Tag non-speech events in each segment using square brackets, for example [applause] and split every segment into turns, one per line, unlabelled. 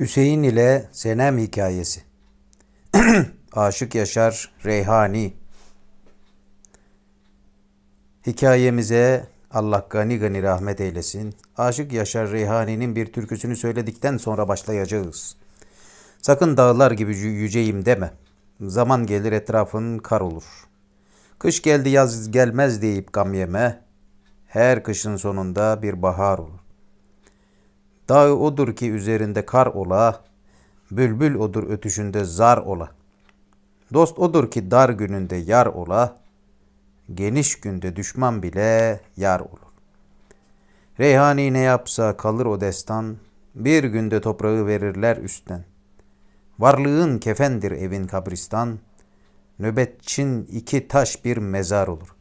Hüseyin ile Senem hikayesi. [clears throat] Aşık Yaşar Reyhani. Hikayemize Allah gani gani rahmet eylesin. Aşık Yaşar Reyhani'nin bir türküsünü söyledikten sonra başlayacağız. Sakın dağlar gibi yüceyim deme. Zaman gelir etrafın kar olur. Kış geldi yaz gelmez deyip gam yeme. Her kışın sonunda bir bahar olur. Dağı odur ki üzerinde kar ola, bülbül odur ötüşünde zar ola. Dost odur ki dar gününde yar ola, geniş günde düşman bile yar olur. Reyhani ne yapsa kalır o destan, bir günde toprağı verirler üstten. Varlığın kefendir evin kabristan, nöbetçin iki taş bir mezar olur.''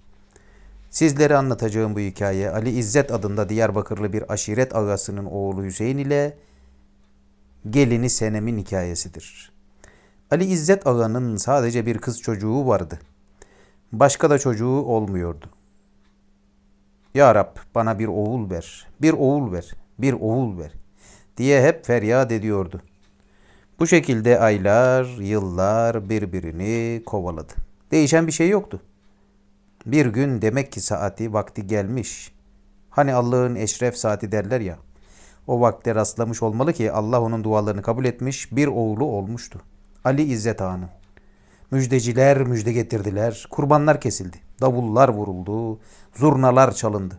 Sizlere anlatacağım bu hikaye Ali İzzet adında Diyarbakırlı bir aşiret ağasının oğlu Hüseyin ile gelini Senem'in hikayesidir. Ali İzzet ağanın sadece bir kız çocuğu vardı. Başka da çocuğu olmuyordu. Ya Rab bana bir oğul ver, bir oğul ver, bir oğul ver diye hep feryat ediyordu. Bu şekilde aylar, yıllar birbirini kovaladı. Değişen bir şey yoktu. Bir gün demek ki saati, vakti gelmiş. Hani Allah'ın eşref saati derler ya. O vakte rastlamış olmalı ki Allah onun dualarını kabul etmiş, bir oğlu olmuştu. Ali İzzet Ağa'nın. Müjdeciler müjde getirdiler, kurbanlar kesildi, davullar vuruldu, zurnalar çalındı.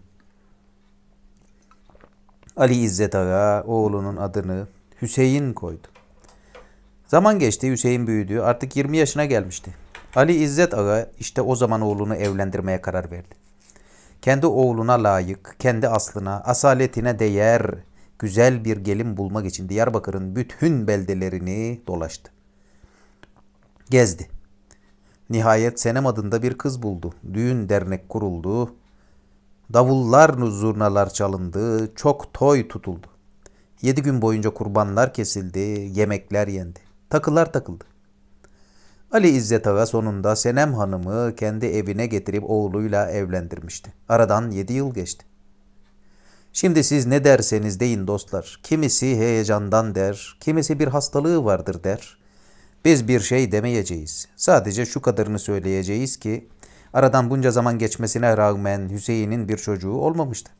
Ali İzzet Ağa oğlunun adını Hüseyin koydu. Zaman geçti, Hüseyin büyüdü, artık 20 yaşına gelmişti. Ali İzzet Ağa işte o zaman oğlunu evlendirmeye karar verdi. Kendi oğluna layık, kendi aslına, asaletine değer güzel bir gelin bulmak için Diyarbakır'ın bütün beldelerini dolaştı. Gezdi. Nihayet Senem adında bir kız buldu. Düğün dernek kuruldu. Davullar, zurnalar çalındı. Çok toy tutuldu. Yedi gün boyunca kurbanlar kesildi. Yemekler yendi. Takılar takıldı. Ali İzzet Ağa sonunda Senem Hanım'ı kendi evine getirip oğluyla evlendirmişti. Aradan yedi yıl geçti. Şimdi siz ne derseniz deyin dostlar. Kimisi heyecandan der, kimisi bir hastalığı vardır der. Biz bir şey demeyeceğiz. Sadece şu kadarını söyleyeceğiz ki aradan bunca zaman geçmesine rağmen Hüseyin'in bir çocuğu olmamıştı.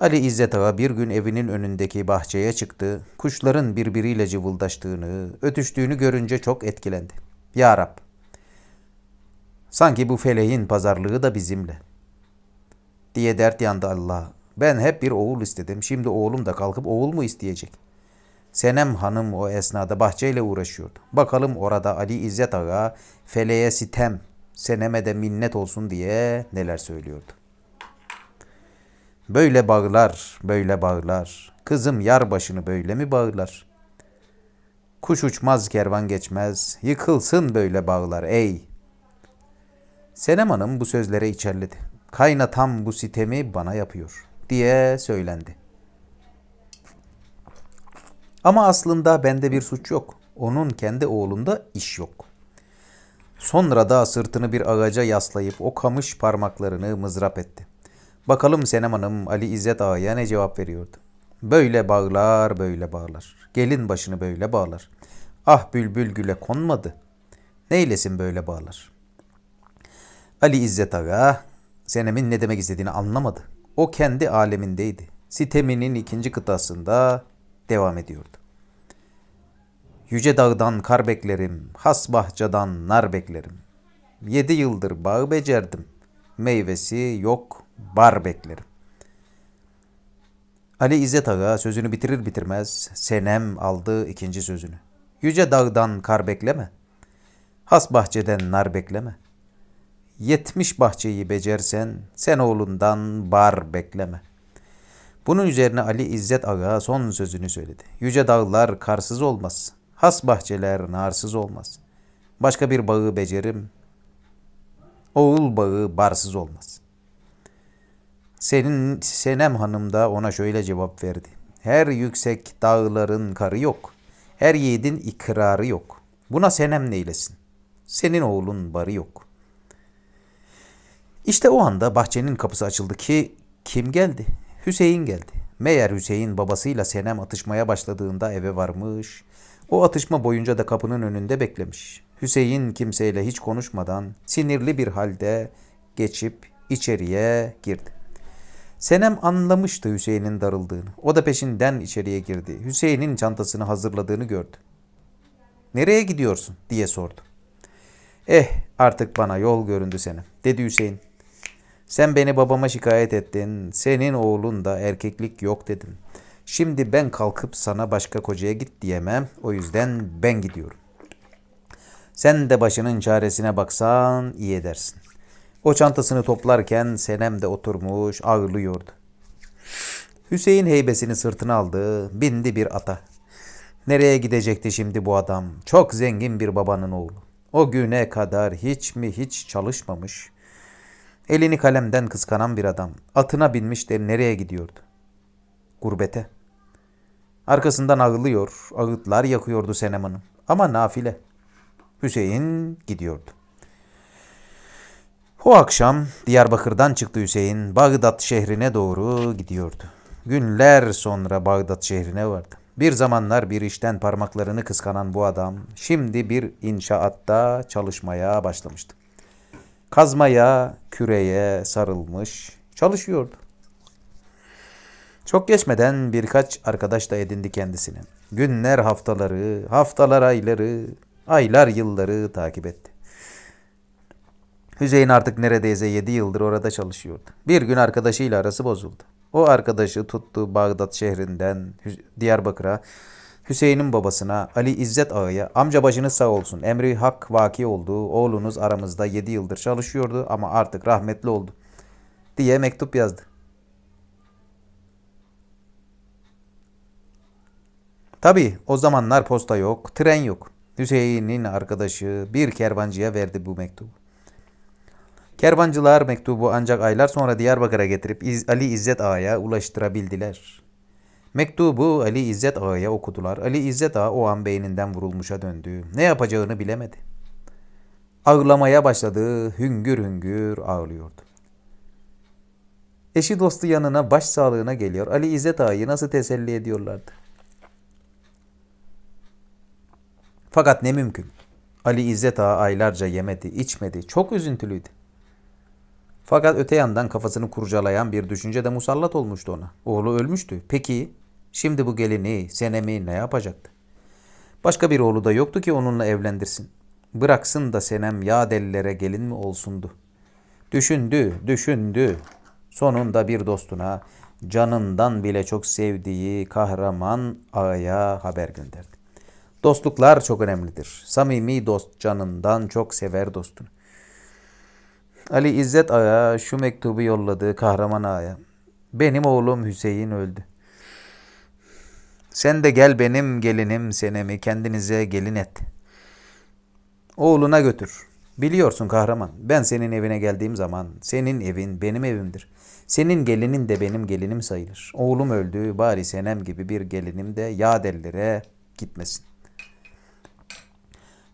Ali İzzet Ağa bir gün evinin önündeki bahçeye çıktı. Kuşların birbiriyle cıvıldaştığını, ötüştüğünü görünce çok etkilendi. Ya Rab, sanki bu feleğin pazarlığı da bizimle. Diye dert yandı Allah. Ben hep bir oğul istedim. Şimdi oğlum da kalkıp oğul mu isteyecek? Senem Hanım o esnada bahçeyle uğraşıyordu. Bakalım orada Ali İzzet Ağa feleğe sitem, Senem'e de minnet olsun diye neler söylüyordu. Böyle bağlar, böyle bağlar. Kızım yar başını böyle mi bağlar? Kuş uçmaz kervan geçmez, yıkılsın böyle bağlar ey. Senem Hanım bu sözlere içerledi. Kaynatam bu sitemi bana yapıyor diye söylendi. Ama aslında bende bir suç yok. Onun kendi oğlunda iş yok. Sonra da sırtını bir ağaca yaslayıp o kamış parmaklarını mızrap etti. Bakalım Senem Hanım Ali İzzet Ağa'ya ne cevap veriyordu. Böyle bağlar, böyle bağlar. Gelin başını böyle bağlar. Ah bülbül güle konmadı. Neylesin böyle bağlar. Ali İzzet Aga, Senem'in ne demek istediğini anlamadı. O kendi alemindeydi. Siteminin ikinci kıtasında devam ediyordu. Yüce dağdan kar beklerim, has bahçadan nar beklerim. Yedi yıldır bağı becerdim, meyvesi yok bar beklerim. Ali hani İzzet Ağa sözünü bitirir bitirmez Senem aldı ikinci sözünü. Yüce dağdan kar bekleme. Has bahçeden nar bekleme. Yetmiş bahçeyi becersen sen oğlundan bar bekleme. Bunun üzerine Ali İzzet Ağa son sözünü söyledi. Yüce dağlar karsız olmaz. Has bahçeler narsız olmaz. Başka bir bağı becerim. Oğul bağı barsız olmaz. Senin Senem Hanım da ona şöyle cevap verdi. Her yüksek dağların karı yok. Her yiğidin ikrarı yok. Buna Senem neylesin? Senin oğlun barı yok. İşte o anda bahçenin kapısı açıldı ki kim geldi? Hüseyin geldi. Meğer Hüseyin babasıyla Senem atışmaya başladığında eve varmış. O atışma boyunca da kapının önünde beklemiş. Hüseyin kimseyle hiç konuşmadan sinirli bir halde geçip içeriye girdi. Senem anlamıştı Hüseyin'in darıldığını. O da peşinden içeriye girdi. Hüseyin'in çantasını hazırladığını gördü. Nereye gidiyorsun diye sordu. Eh artık bana yol göründü Senem dedi Hüseyin. Sen beni babama şikayet ettin. Senin oğlun da erkeklik yok dedim. Şimdi ben kalkıp sana başka kocaya git diyemem. O yüzden ben gidiyorum. Sen de başının çaresine baksan iyi edersin. O çantasını toplarken Senem de oturmuş ağırlıyordu. Hüseyin heybesini sırtına aldı, bindi bir ata. Nereye gidecekti şimdi bu adam? Çok zengin bir babanın oğlu. O güne kadar hiç mi hiç çalışmamış. Elini kalemden kıskanan bir adam. Atına binmiş de nereye gidiyordu? Gurbete. Arkasından ağılıyor, ağıtlar yakıyordu Senem Hanım. Ama nafile. Hüseyin gidiyordu. O akşam Diyarbakır'dan çıktı Hüseyin. Bağdat şehrine doğru gidiyordu. Günler sonra Bağdat şehrine vardı. Bir zamanlar bir işten parmaklarını kıskanan bu adam şimdi bir inşaatta çalışmaya başlamıştı. Kazmaya, küreye sarılmış çalışıyordu. Çok geçmeden birkaç arkadaş da edindi kendisini. Günler haftaları, haftalar ayları, aylar yılları takip etti. Hüseyin artık neredeyse 7 yıldır orada çalışıyordu. Bir gün arkadaşıyla arası bozuldu. O arkadaşı tuttu Bağdat şehrinden Diyarbakır'a, Hüseyin'in babasına, Ali İzzet Ağa'ya, amca başınız sağ olsun, emri hak vaki oldu oğlunuz aramızda 7 yıldır çalışıyordu ama artık rahmetli oldu diye mektup yazdı. Tabi o zamanlar posta yok, tren yok. Hüseyin'in arkadaşı bir kervancıya verdi bu mektubu. Kervancılar mektubu ancak aylar sonra Diyarbakır'a getirip Ali İzzet Ağa'ya ulaştırabildiler. Mektubu Ali İzzet Ağa'ya okudular. Ali İzzet Ağa o an beyninden vurulmuşa döndü. Ne yapacağını bilemedi. Ağlamaya başladı, hüngür hüngür ağlıyordu. Eşi dostu yanına baş sağlığına geliyor. Ali İzzet Ağa'yı nasıl teselli ediyorlardı? Fakat ne mümkün. Ali İzzet Ağa aylarca yemedi, içmedi, çok üzüntülüydü. Fakat öte yandan kafasını kurcalayan bir düşünce de musallat olmuştu ona. Oğlu ölmüştü. Peki şimdi bu gelini, Senem'i ne yapacaktı? Başka bir oğlu da yoktu ki onunla evlendirsin. Bıraksın da Senem ya delilere gelin mi olsundu. Düşündü, düşündü. Sonunda bir dostuna canından bile çok sevdiği kahraman ağaya haber gönderdi. Dostluklar çok önemlidir. Samimi dost canından çok sever dostunu. Ali İzzet Ağa'ya şu mektubu yolladı Kahraman Ağa'ya. Benim oğlum Hüseyin öldü. Sen de gel benim gelinim senemi kendinize gelin et. Oğluna götür. Biliyorsun kahraman ben senin evine geldiğim zaman senin evin benim evimdir. Senin gelinin de benim gelinim sayılır. Oğlum öldü bari senem gibi bir gelinim de yad ellere gitmesin.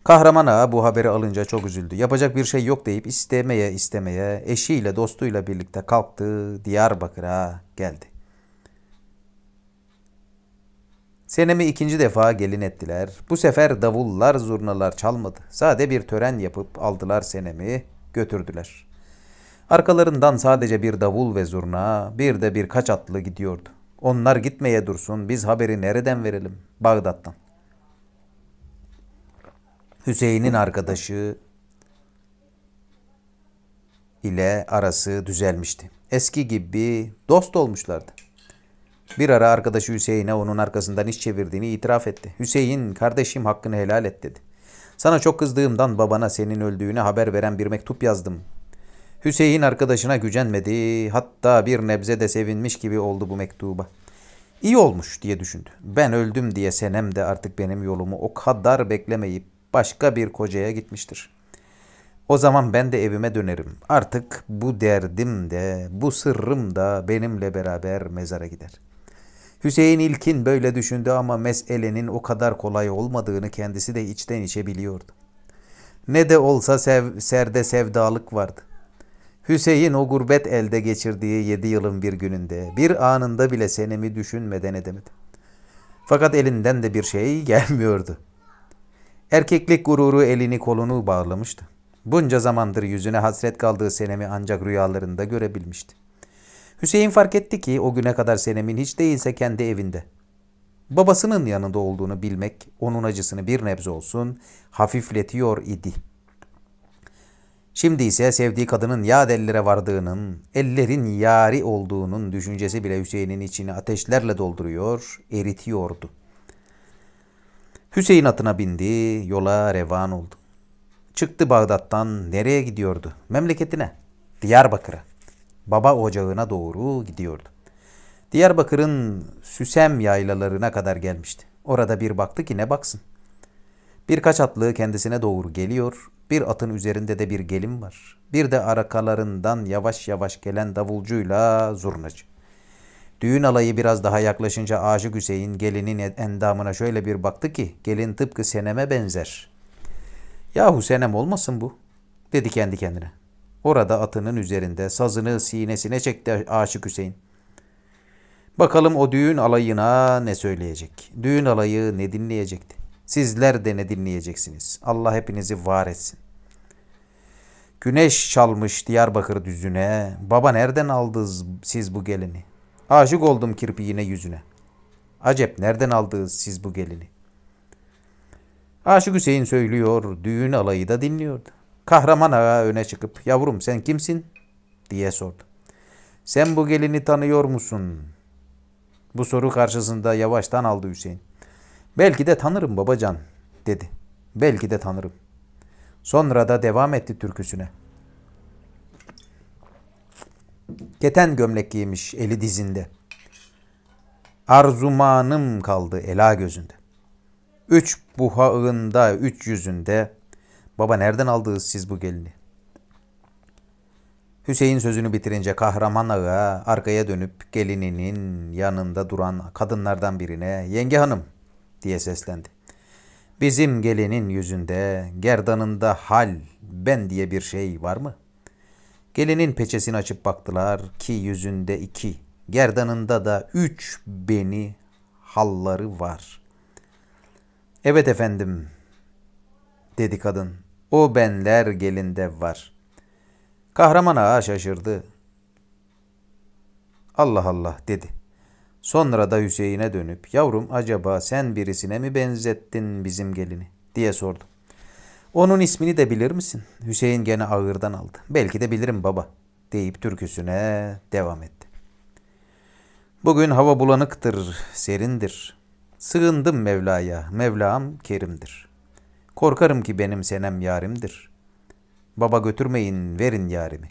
Kahraman ağa bu haberi alınca çok üzüldü. Yapacak bir şey yok deyip istemeye istemeye eşiyle dostuyla birlikte kalktı Diyarbakır'a geldi. Senemi ikinci defa gelin ettiler. Bu sefer davullar zurnalar çalmadı. Sade bir tören yapıp aldılar senemi götürdüler. Arkalarından sadece bir davul ve zurna bir de birkaç atlı gidiyordu. Onlar gitmeye dursun biz haberi nereden verelim? Bağdat'tan. Hüseyin'in arkadaşı ile arası düzelmişti. Eski gibi dost olmuşlardı. Bir ara arkadaşı Hüseyin'e onun arkasından iş çevirdiğini itiraf etti. Hüseyin kardeşim hakkını helal et dedi. Sana çok kızdığımdan babana senin öldüğünü haber veren bir mektup yazdım. Hüseyin arkadaşına gücenmedi. Hatta bir nebze de sevinmiş gibi oldu bu mektuba. İyi olmuş diye düşündü. Ben öldüm diye senem de artık benim yolumu o kadar beklemeyip başka bir kocaya gitmiştir. O zaman ben de evime dönerim. Artık bu derdim de, bu sırrım da benimle beraber mezara gider. Hüseyin ilkin böyle düşündü ama meselenin o kadar kolay olmadığını kendisi de içten içe biliyordu. Ne de olsa sev, serde sevdalık vardı. Hüseyin o gurbet elde geçirdiği yedi yılın bir gününde bir anında bile senemi düşünmeden edemedi. Fakat elinden de bir şey [laughs] gelmiyordu. Erkeklik gururu elini kolunu bağlamıştı. Bunca zamandır yüzüne hasret kaldığı Senem'i ancak rüyalarında görebilmişti. Hüseyin fark etti ki o güne kadar Senem'in hiç değilse kendi evinde. Babasının yanında olduğunu bilmek onun acısını bir nebze olsun hafifletiyor idi. Şimdi ise sevdiği kadının yad ellere vardığının, ellerin yari olduğunun düşüncesi bile Hüseyin'in içini ateşlerle dolduruyor, eritiyordu. Hüseyin atına bindi, yola revan oldu. Çıktı Bağdat'tan nereye gidiyordu? Memleketine, Diyarbakır'a. Baba ocağına doğru gidiyordu. Diyarbakır'ın Süsem yaylalarına kadar gelmişti. Orada bir baktı ki ne baksın. Birkaç atlı kendisine doğru geliyor. Bir atın üzerinde de bir gelin var. Bir de arakalarından yavaş yavaş gelen davulcuyla zurnacı. Düğün alayı biraz daha yaklaşınca Aşık Hüseyin gelinin endamına şöyle bir baktı ki gelin tıpkı Senem'e benzer. Yahu Senem olmasın bu dedi kendi kendine. Orada atının üzerinde sazını sinesine çekti Aşık Hüseyin. Bakalım o düğün alayına ne söyleyecek? Düğün alayı ne dinleyecekti? Sizler de ne dinleyeceksiniz? Allah hepinizi var etsin. Güneş çalmış Diyarbakır düzüne. Baba nereden aldınız siz bu gelini? Aşık oldum kirpi yine yüzüne. Acep nereden aldınız siz bu gelini? Aşık Hüseyin söylüyor, düğün alayı da dinliyordu. Kahraman ağa öne çıkıp yavrum sen kimsin diye sordu. Sen bu gelini tanıyor musun? Bu soru karşısında yavaştan aldı Hüseyin. Belki de tanırım babacan dedi. Belki de tanırım. Sonra da devam etti türküsüne. keten gömlek giymiş eli dizinde. Arzumanım kaldı ela gözünde. Üç buhağında, üç yüzünde. Baba nereden aldınız siz bu gelini? Hüseyin sözünü bitirince kahraman ağa arkaya dönüp gelininin yanında duran kadınlardan birine yenge hanım diye seslendi. Bizim gelinin yüzünde, gerdanında hal, ben diye bir şey var mı?'' Gelinin peçesini açıp baktılar ki yüzünde iki, gerdanında da üç beni halları var. Evet efendim, dedi kadın. O benler gelinde var. Kahraman ağa şaşırdı. Allah Allah dedi. Sonra da Hüseyin'e dönüp yavrum acaba sen birisine mi benzettin bizim gelini diye sordu. Onun ismini de bilir misin? Hüseyin gene ağırdan aldı. Belki de bilirim baba deyip türküsüne devam etti. Bugün hava bulanıktır, serindir. Sığındım Mevla'ya, Mevlam Kerim'dir. Korkarım ki benim senem yarimdir. Baba götürmeyin, verin yarimi.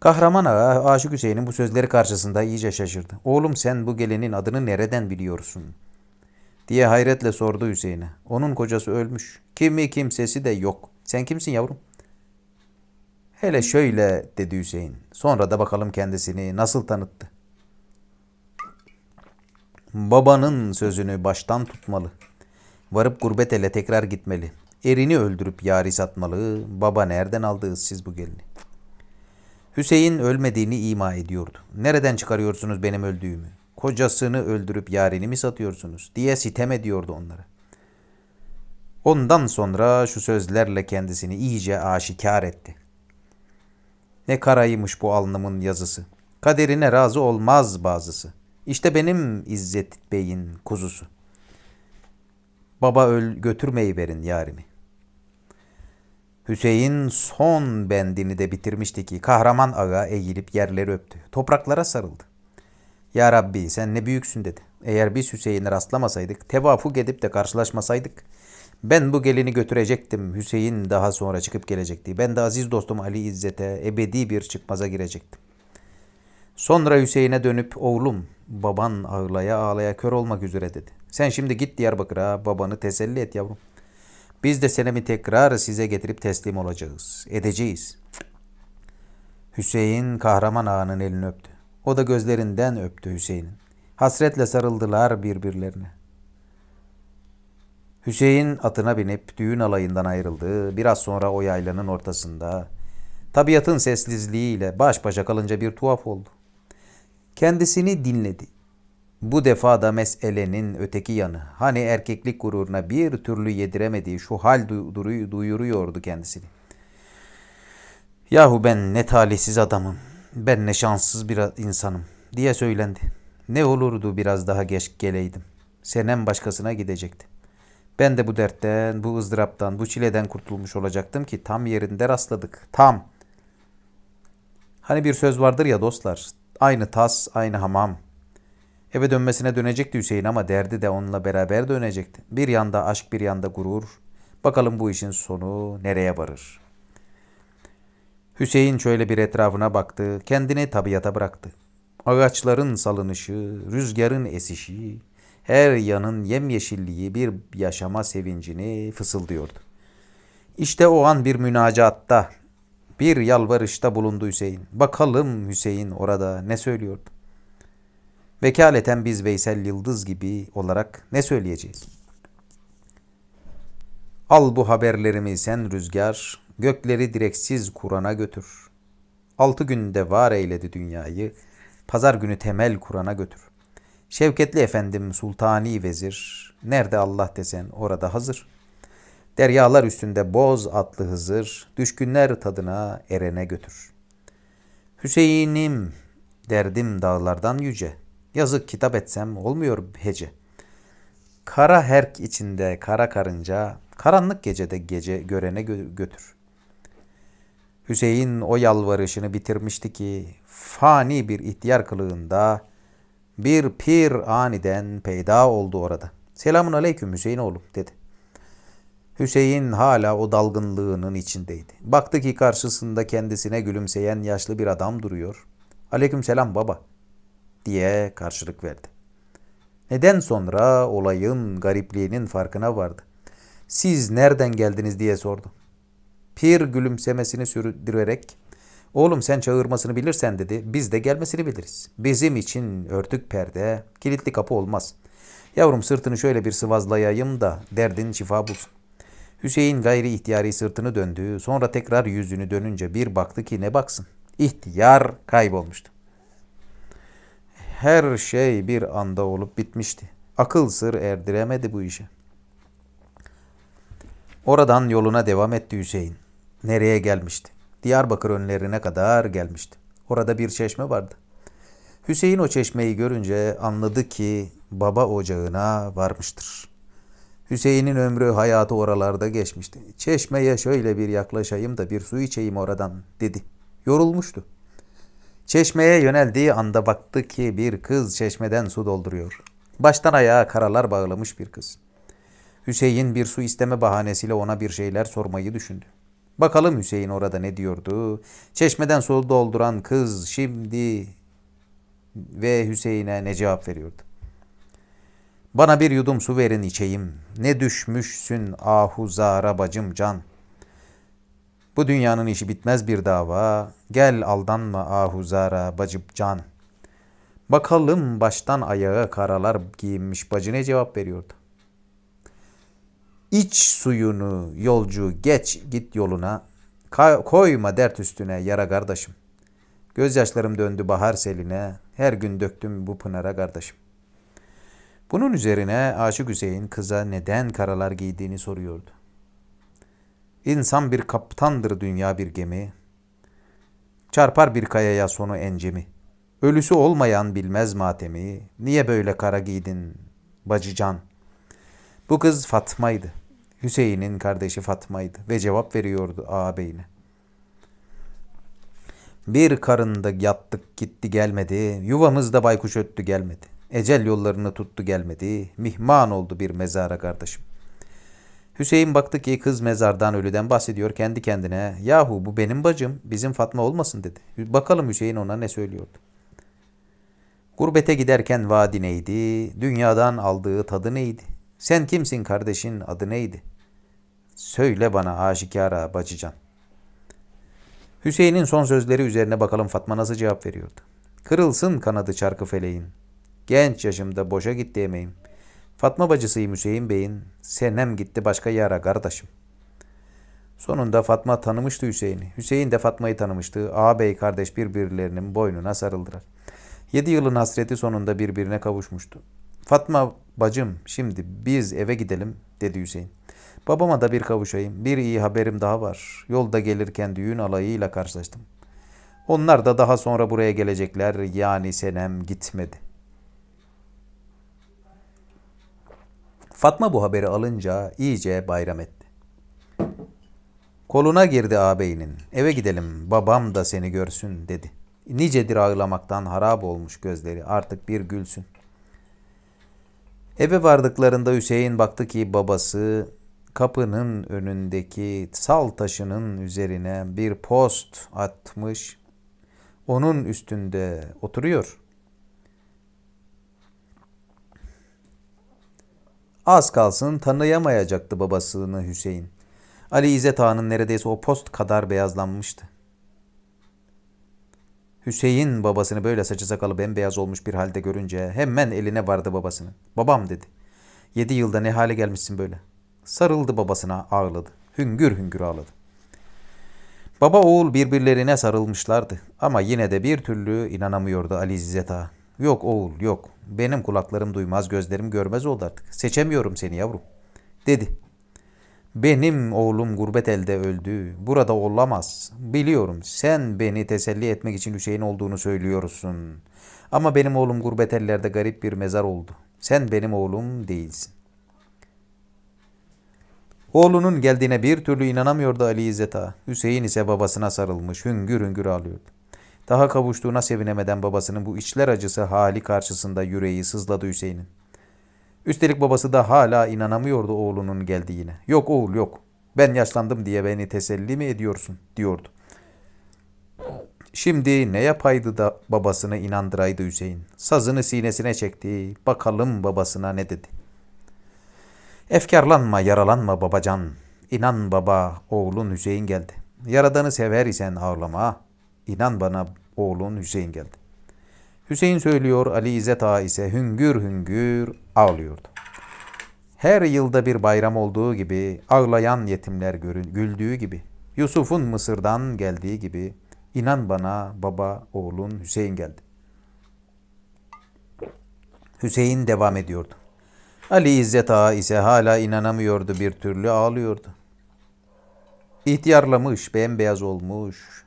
Kahraman ağa Aşık Hüseyin'in bu sözleri karşısında iyice şaşırdı. Oğlum sen bu gelenin adını nereden biliyorsun?'' diye hayretle sordu Hüseyin'e. Onun kocası ölmüş. Kimi kimsesi de yok. Sen kimsin yavrum? Hele şöyle dedi Hüseyin. Sonra da bakalım kendisini nasıl tanıttı. Babanın sözünü baştan tutmalı. Varıp gurbet ele tekrar gitmeli. Erini öldürüp yari satmalı. Baba nereden aldınız siz bu gelini? Hüseyin ölmediğini ima ediyordu. Nereden çıkarıyorsunuz benim öldüğümü? kocasını öldürüp yarini mi satıyorsunuz diye sitem ediyordu onlara. Ondan sonra şu sözlerle kendisini iyice aşikar etti. Ne karaymış bu alnımın yazısı. Kaderine razı olmaz bazısı. İşte benim İzzet Bey'in kuzusu. Baba öl götürmeyi verin yarimi. Hüseyin son bendini de bitirmişti ki kahraman ağa eğilip yerleri öptü. Topraklara sarıldı. Ya Rabbi sen ne büyüksün dedi. Eğer biz Hüseyin'i rastlamasaydık, tevafuk edip de karşılaşmasaydık, ben bu gelini götürecektim. Hüseyin daha sonra çıkıp gelecekti. Ben de aziz dostum Ali İzzet'e ebedi bir çıkmaza girecektim. Sonra Hüseyin'e dönüp oğlum baban ağlaya ağlaya kör olmak üzere dedi. Sen şimdi git Diyarbakır'a babanı teselli et yavrum. Biz de Senem'i tekrar size getirip teslim olacağız. Edeceğiz. Hüseyin kahraman ağanın elini öptü. O da gözlerinden öptü Hüseyin'in. Hasretle sarıldılar birbirlerine. Hüseyin atına binip düğün alayından ayrıldı. Biraz sonra o yaylanın ortasında tabiatın sessizliğiyle baş başa kalınca bir tuhaf oldu. Kendisini dinledi. Bu defa da meselenin öteki yanı, hani erkeklik gururuna bir türlü yediremediği şu hal duyuruyordu kendisini. Yahu ben ne talihsiz adamım ben ne şanssız bir insanım diye söylendi. Ne olurdu biraz daha geç geleydim. Senem başkasına gidecekti. Ben de bu dertten, bu ızdıraptan, bu çileden kurtulmuş olacaktım ki tam yerinde rastladık. Tam. Hani bir söz vardır ya dostlar. Aynı tas, aynı hamam. Eve dönmesine dönecekti Hüseyin ama derdi de onunla beraber dönecekti. Bir yanda aşk bir yanda gurur. Bakalım bu işin sonu nereye varır? Hüseyin şöyle bir etrafına baktı, kendini tabiata bıraktı. Ağaçların salınışı, rüzgarın esişi, her yanın yemyeşilliği bir yaşama sevincini fısıldıyordu. İşte o an bir münacatta, bir yalvarışta bulundu Hüseyin. Bakalım Hüseyin orada ne söylüyordu? Vekaleten biz Veysel Yıldız gibi olarak ne söyleyeceğiz? Al bu haberlerimi sen rüzgar, Gökleri direksiz Kur'an'a götür. Altı günde var eyledi dünyayı. Pazar günü temel Kur'an'a götür. Şevketli efendim sultani vezir. Nerede Allah desen orada hazır. Deryalar üstünde boz atlı hızır. Düşkünler tadına erene götür. Hüseyin'im derdim dağlardan yüce. Yazık kitap etsem olmuyor hece. Kara herk içinde kara karınca, karanlık gecede gece görene götür. Hüseyin o yalvarışını bitirmişti ki fani bir ihtiyar kılığında bir pir aniden peyda oldu orada. Selamun aleyküm Hüseyin oğlum dedi. Hüseyin hala o dalgınlığının içindeydi. Baktı ki karşısında kendisine gülümseyen yaşlı bir adam duruyor. Aleyküm selam baba diye karşılık verdi. Neden sonra olayın garipliğinin farkına vardı. Siz nereden geldiniz diye sordu. Pir gülümsemesini sürdürerek Oğlum sen çağırmasını bilirsen dedi. Biz de gelmesini biliriz. Bizim için örtük perde, kilitli kapı olmaz. Yavrum sırtını şöyle bir sıvazlayayım da derdin şifa bulsun. Hüseyin gayri ihtiyari sırtını döndü. Sonra tekrar yüzünü dönünce bir baktı ki ne baksın. İhtiyar kaybolmuştu. Her şey bir anda olup bitmişti. Akıl sır erdiremedi bu işe. Oradan yoluna devam etti Hüseyin nereye gelmişti? Diyarbakır önlerine kadar gelmişti. Orada bir çeşme vardı. Hüseyin o çeşmeyi görünce anladı ki baba ocağına varmıştır. Hüseyin'in ömrü hayatı oralarda geçmişti. Çeşmeye şöyle bir yaklaşayım da bir su içeyim oradan dedi. Yorulmuştu. Çeşmeye yöneldiği anda baktı ki bir kız çeşmeden su dolduruyor. Baştan ayağa karalar bağlamış bir kız. Hüseyin bir su isteme bahanesiyle ona bir şeyler sormayı düşündü. Bakalım Hüseyin orada ne diyordu? Çeşmeden su dolduran kız şimdi ve Hüseyin'e ne cevap veriyordu? Bana bir yudum su verin içeyim. Ne düşmüşsün ahu zara bacım can. Bu dünyanın işi bitmez bir dava. Gel aldanma ahu zara bacım can. Bakalım baştan ayağa karalar giyinmiş bacı ne cevap veriyordu? iç suyunu yolcu geç git yoluna koyma dert üstüne yara kardeşim. Gözyaşlarım döndü bahar seline her gün döktüm bu pınara kardeşim. Bunun üzerine Aşık Hüseyin kıza neden karalar giydiğini soruyordu. İnsan bir kaptandır dünya bir gemi. Çarpar bir kayaya sonu encemi. Ölüsü olmayan bilmez matemi. Niye böyle kara giydin bacıcan? Bu kız Fatma'ydı. Hüseyin'in kardeşi Fatma'ydı ve cevap veriyordu ağabeyine. Bir karında yattık gitti gelmedi, yuvamızda baykuş öttü gelmedi. Ecel yollarını tuttu gelmedi, mihman oldu bir mezara kardeşim. Hüseyin baktı ki kız mezardan ölüden bahsediyor kendi kendine. Yahu bu benim bacım, bizim Fatma olmasın dedi. Bakalım Hüseyin ona ne söylüyordu. Gurbete giderken vadi neydi? Dünyadan aldığı tadı neydi? Sen kimsin kardeşin adı neydi? Söyle bana aşikara bacıcan. Hüseyin'in son sözleri üzerine bakalım Fatma nasıl cevap veriyordu. Kırılsın kanadı çarkı feleğin. Genç yaşımda boşa gitti emeğim. Fatma bacısıyım Hüseyin Bey'in. Senem gitti başka yara kardeşim. Sonunda Fatma tanımıştı Hüseyin'i. Hüseyin de Fatma'yı tanımıştı. Ağabey kardeş birbirlerinin boynuna sarıldılar. Yedi yılın hasreti sonunda birbirine kavuşmuştu. Fatma bacım şimdi biz eve gidelim dedi Hüseyin. Babama da bir kavuşayım. Bir iyi haberim daha var. Yolda gelirken düğün alayıyla karşılaştım. Onlar da daha sonra buraya gelecekler. Yani senem gitmedi. Fatma bu haberi alınca iyice bayram etti. Koluna girdi ağabeyinin. Eve gidelim babam da seni görsün dedi. Nicedir ağlamaktan harap olmuş gözleri artık bir gülsün. Eve vardıklarında Hüseyin baktı ki babası kapının önündeki sal taşının üzerine bir post atmış. Onun üstünde oturuyor. Az kalsın tanıyamayacaktı babasını Hüseyin. Ali İzzet Ağa'nın neredeyse o post kadar beyazlanmıştı. Hüseyin babasını böyle saçı sakalı bembeyaz olmuş bir halde görünce hemen eline vardı babasının. Babam dedi. Yedi yılda ne hale gelmişsin böyle.'' Sarıldı babasına ağladı. Hüngür hüngür ağladı. Baba oğul birbirlerine sarılmışlardı ama yine de bir türlü inanamıyordu Ali İzzet Ağa. Yok oğul yok benim kulaklarım duymaz gözlerim görmez oldu artık seçemiyorum seni yavrum dedi. Benim oğlum gurbet elde öldü burada olamaz biliyorum sen beni teselli etmek için Hüseyin olduğunu söylüyorsun. Ama benim oğlum gurbet ellerde garip bir mezar oldu sen benim oğlum değilsin. Oğlunun geldiğine bir türlü inanamıyordu Ali İzzet Ağa. Hüseyin ise babasına sarılmış, hüngür hüngür ağlıyordu. Daha kavuştuğuna sevinemeden babasının bu içler acısı hali karşısında yüreği sızladı Hüseyin'in. Üstelik babası da hala inanamıyordu oğlunun geldiğine. Yok oğul yok. Ben yaşlandım diye beni teselli mi ediyorsun diyordu. Şimdi ne yapaydı da babasını inandıraydı Hüseyin. Sazını sinesine çekti. Bakalım babasına ne dedi. Efkarlanma, yaralanma babacan. İnan baba, oğlun Hüseyin geldi. Yaradanı sever isen ağlama. İnan bana, oğlun Hüseyin geldi. Hüseyin söylüyor, Ali İzzet Ağa ise hüngür hüngür ağlıyordu. Her yılda bir bayram olduğu gibi, ağlayan yetimler görün, güldüğü gibi, Yusuf'un Mısır'dan geldiği gibi, inan bana baba oğlun Hüseyin geldi. Hüseyin devam ediyordu. Ali İzzet Ağa ise hala inanamıyordu bir türlü ağlıyordu. İhtiyarlamış, bembeyaz olmuş.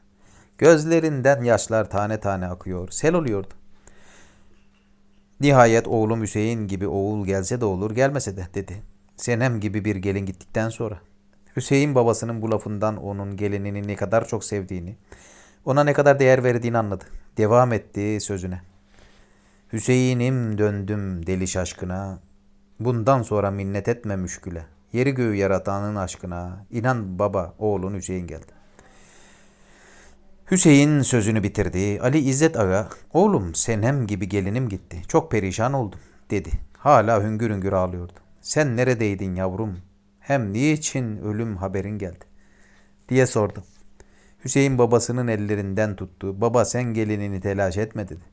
Gözlerinden yaşlar tane tane akıyor, sel oluyordu. Nihayet oğlum Hüseyin gibi oğul gelse de olur gelmese de dedi. Senem gibi bir gelin gittikten sonra. Hüseyin babasının bu lafından onun gelinini ne kadar çok sevdiğini, ona ne kadar değer verdiğini anladı. Devam etti sözüne. Hüseyin'im döndüm deli şaşkına. Bundan sonra minnet etme müşküle. Yeri göğü yaratanın aşkına. inan baba oğlun Hüseyin geldi. Hüseyin sözünü bitirdi. Ali İzzet ağa oğlum senem gibi gelinim gitti. Çok perişan oldum dedi. Hala hüngür hüngür ağlıyordu. Sen neredeydin yavrum? Hem niçin ölüm haberin geldi? Diye sordu. Hüseyin babasının ellerinden tuttu. Baba sen gelinini telaş etme dedi.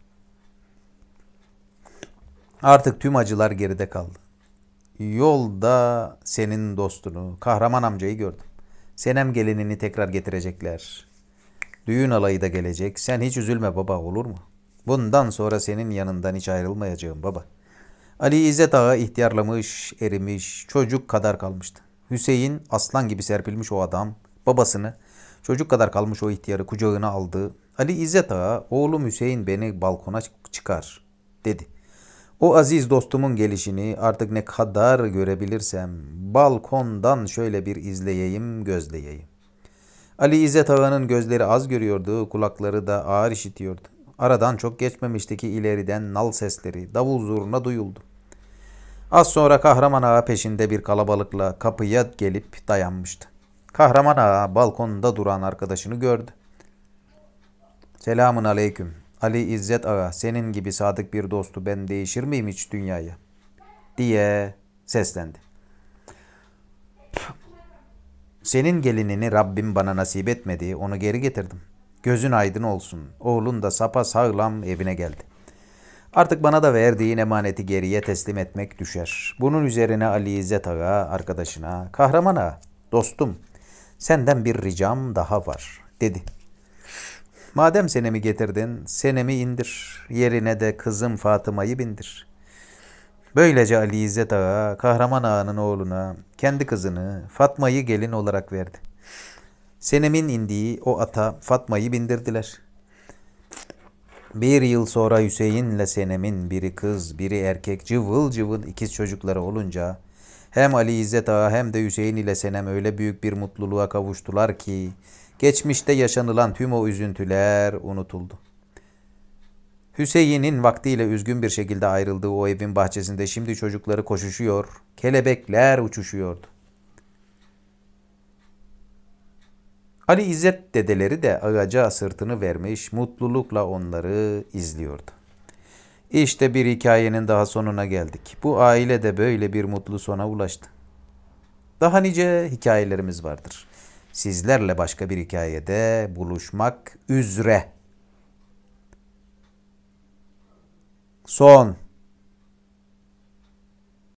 Artık tüm acılar geride kaldı. Yolda senin dostunu, kahraman amcayı gördüm. Senem gelinini tekrar getirecekler. Düğün alayı da gelecek. Sen hiç üzülme baba olur mu? Bundan sonra senin yanından hiç ayrılmayacağım baba. Ali İzzet Ağa ihtiyarlamış, erimiş, çocuk kadar kalmıştı. Hüseyin aslan gibi serpilmiş o adam babasını, çocuk kadar kalmış o ihtiyarı kucağına aldı. Ali İzzet Ağa oğlum Hüseyin beni balkona çıkar dedi. O aziz dostumun gelişini artık ne kadar görebilirsem balkondan şöyle bir izleyeyim, gözleyeyim. Ali İzzet Ağa'nın gözleri az görüyordu, kulakları da ağır işitiyordu. Aradan çok geçmemişti ki ileriden nal sesleri, davul zurna duyuldu. Az sonra Kahraman Ağa peşinde bir kalabalıkla kapıya gelip dayanmıştı. Kahraman Ağa balkonda duran arkadaşını gördü. Selamun aleyküm Ali İzzet Ağa senin gibi sadık bir dostu ben değişir miyim hiç dünyaya? Diye seslendi. Senin gelinini Rabbim bana nasip etmedi, onu geri getirdim. Gözün aydın olsun, oğlun da sapa sağlam evine geldi. Artık bana da verdiğin emaneti geriye teslim etmek düşer. Bunun üzerine Ali İzzet Ağa arkadaşına, kahraman ağa, dostum senden bir ricam daha var dedi. Madem senemi getirdin, senemi indir. Yerine de kızım Fatıma'yı bindir. Böylece Ali İzzet Ağa, Kahraman Ağa'nın oğluna, kendi kızını Fatma'yı gelin olarak verdi. Senem'in indiği o ata Fatma'yı bindirdiler. Bir yıl sonra Hüseyin'le Senem'in biri kız, biri erkek cıvıl cıvıl ikiz çocukları olunca hem Ali İzzet Ağa hem de Hüseyin ile Senem öyle büyük bir mutluluğa kavuştular ki Geçmişte yaşanılan tüm o üzüntüler unutuldu. Hüseyin'in vaktiyle üzgün bir şekilde ayrıldığı o evin bahçesinde şimdi çocukları koşuşuyor, kelebekler uçuşuyordu. Ali İzzet dedeleri de ağaca sırtını vermiş, mutlulukla onları izliyordu. İşte bir hikayenin daha sonuna geldik. Bu aile de böyle bir mutlu sona ulaştı. Daha nice hikayelerimiz vardır sizlerle başka bir hikayede buluşmak üzere. Son